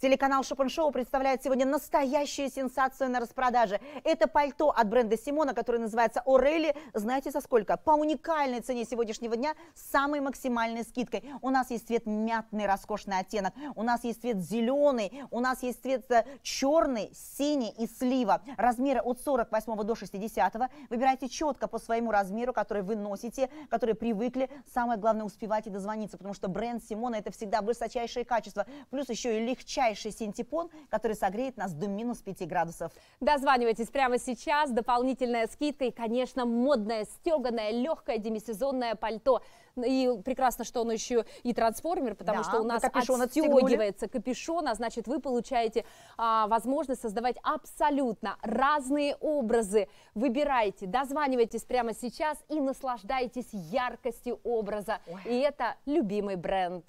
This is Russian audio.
Телеканал Шопеншоу представляет сегодня настоящую сенсацию на распродаже. Это пальто от бренда Симона, которое называется Орели. Знаете за сколько? По уникальной цене сегодняшнего дня с самой максимальной скидкой. У нас есть цвет мятный, роскошный оттенок. У нас есть цвет зеленый. У нас есть цвет э, черный, синий и слива. Размеры от 48 до 60. Выбирайте четко по своему размеру, который вы носите, который привыкли. Самое главное успевайте дозвониться, потому что бренд Симона это всегда высочайшее качество. Плюс еще и легчайшее крепчайший синтепон, который согреет нас до минус 5 градусов. Дозванивайтесь прямо сейчас. Дополнительная скидка и, конечно, модное, стеганое, легкое демисезонное пальто. И прекрасно, что он еще и трансформер, потому да, что у нас капюшон отстегивается отстегнули. капюшон, а значит, вы получаете а, возможность создавать абсолютно разные образы. Выбирайте, дозванивайтесь прямо сейчас и наслаждайтесь яркостью образа. Ой. И это любимый бренд.